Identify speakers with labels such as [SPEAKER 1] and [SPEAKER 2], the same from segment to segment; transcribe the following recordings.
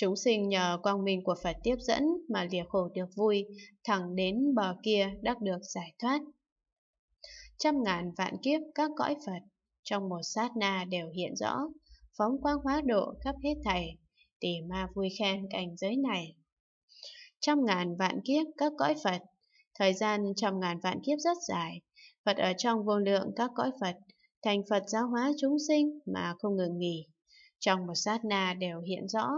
[SPEAKER 1] Chúng sinh nhờ quang minh của Phật tiếp dẫn mà lìa khổ được vui, thẳng đến bờ kia đắc được giải thoát. Trăm ngàn vạn kiếp các cõi Phật, trong một sát na đều hiện rõ, phóng quang hóa độ khắp hết thảy, tỷ ma vui khen cảnh giới này. Trăm ngàn vạn kiếp các cõi Phật, thời gian trăm ngàn vạn kiếp rất dài, Phật ở trong vô lượng các cõi Phật, thành Phật giáo hóa chúng sinh mà không ngừng nghỉ. Trong một sát na đều hiện rõ,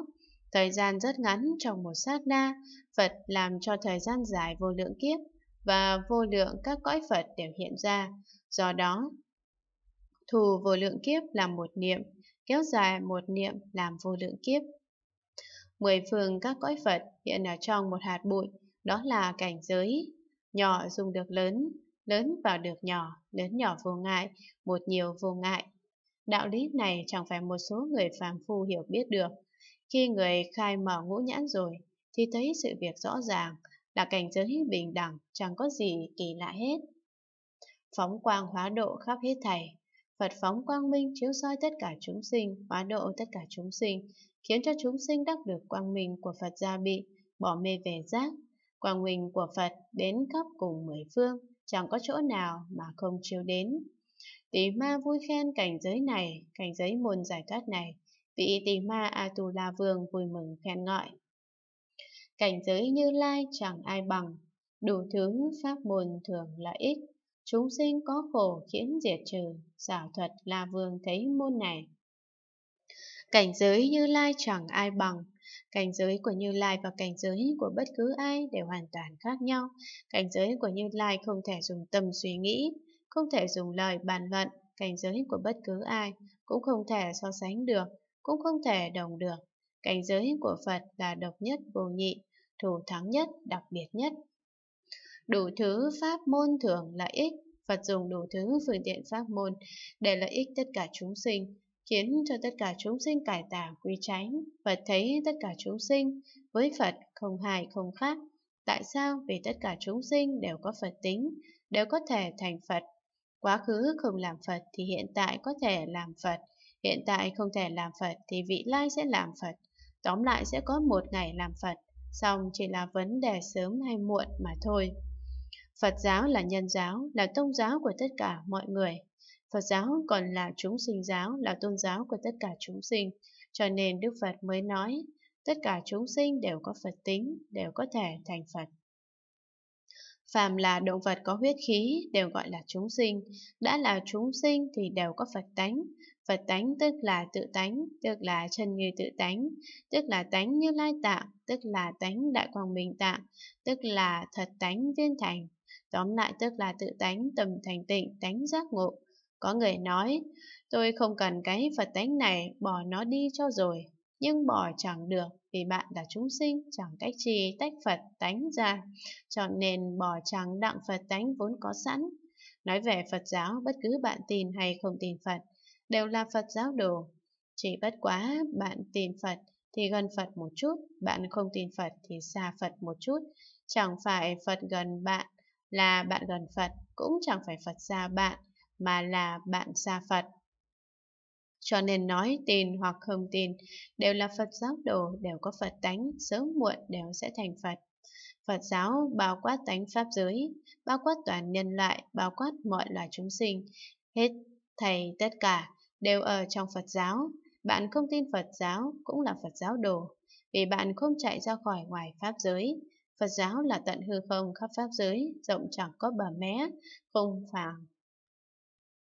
[SPEAKER 1] Thời gian rất ngắn trong một sát na, Phật làm cho thời gian dài vô lượng kiếp và vô lượng các cõi Phật đều hiện ra. Do đó, thù vô lượng kiếp là một niệm, kéo dài một niệm làm vô lượng kiếp. Mười phương các cõi Phật hiện ở trong một hạt bụi, đó là cảnh giới. Nhỏ dùng được lớn, lớn vào được nhỏ, lớn nhỏ vô ngại, một nhiều vô ngại. Đạo lý này chẳng phải một số người phàm phu hiểu biết được, khi người khai mở ngũ nhãn rồi, thì thấy sự việc rõ ràng là cảnh giới bình đẳng chẳng có gì kỳ lạ hết. Phóng quang hóa độ khắp hết thảy, Phật phóng quang minh chiếu soi tất cả chúng sinh, hóa độ tất cả chúng sinh, khiến cho chúng sinh đắc được quang minh của Phật gia bị, bỏ mê về giác. Quang minh của Phật đến khắp cùng mười phương, chẳng có chỗ nào mà không chiếu đến. Tỷ ma vui khen cảnh giới này, cảnh giới môn giải thoát này, Vị tỳ ma Atula Vương vui mừng khen ngợi. Cảnh giới như lai chẳng ai bằng, đủ thứ pháp môn thường lợi ích, chúng sinh có khổ khiến diệt trừ, xảo thuật La Vương thấy môn này. Cảnh giới như lai chẳng ai bằng, Cảnh giới của Như Lai và cảnh giới của bất cứ ai đều hoàn toàn khác nhau. Cảnh giới của Như Lai không thể dùng tâm suy nghĩ, không thể dùng lời bàn luận. Cảnh giới của bất cứ ai cũng không thể so sánh được cũng không thể đồng được. Cảnh giới của Phật là độc nhất vô nhị, thủ thắng nhất, đặc biệt nhất. Đủ thứ pháp môn thường lợi ích, Phật dùng đủ thứ phương tiện pháp môn để lợi ích tất cả chúng sinh, khiến cho tất cả chúng sinh cải tà quy tránh. Phật thấy tất cả chúng sinh với Phật không hài không khác. Tại sao? Vì tất cả chúng sinh đều có Phật tính, đều có thể thành Phật. Quá khứ không làm Phật thì hiện tại có thể làm Phật, Hiện tại không thể làm Phật thì vị lai sẽ làm Phật. Tóm lại sẽ có một ngày làm Phật, song chỉ là vấn đề sớm hay muộn mà thôi. Phật giáo là nhân giáo, là tôn giáo của tất cả mọi người. Phật giáo còn là chúng sinh giáo, là tôn giáo của tất cả chúng sinh. Cho nên Đức Phật mới nói, tất cả chúng sinh đều có Phật tính, đều có thể thành Phật. Phàm là động vật có huyết khí đều gọi là chúng sinh, đã là chúng sinh thì đều có Phật tánh, Phật tánh tức là tự tánh, tức là chân như tự tánh, tức là tánh như lai tạng, tức là tánh đại quang minh tạng, tức là thật tánh viên thành. Tóm lại tức là tự tánh tầm thành tịnh, tánh giác ngộ. Có người nói, tôi không cần cái Phật tánh này, bỏ nó đi cho rồi. Nhưng bỏ chẳng được vì bạn là chúng sinh, chẳng cách chi tách Phật tánh ra, cho nên bỏ chẳng đặng Phật tánh vốn có sẵn. Nói về Phật giáo, bất cứ bạn tin hay không tin Phật, đều là Phật giáo đồ. Chỉ bất quá bạn tin Phật thì gần Phật một chút, bạn không tin Phật thì xa Phật một chút. Chẳng phải Phật gần bạn là bạn gần Phật, cũng chẳng phải Phật xa bạn mà là bạn xa Phật. Cho nên nói tin hoặc không tin đều là Phật giáo đồ, đều có Phật tánh, sớm muộn đều sẽ thành Phật. Phật giáo bao quát tánh pháp giới, bao quát toàn nhân loại, bao quát mọi loài chúng sinh, hết thầy tất cả đều ở trong Phật giáo. Bạn không tin Phật giáo cũng là Phật giáo đồ, vì bạn không chạy ra khỏi ngoài Pháp giới. Phật giáo là tận hư không khắp Pháp giới, rộng chẳng có bờ mé, không phàng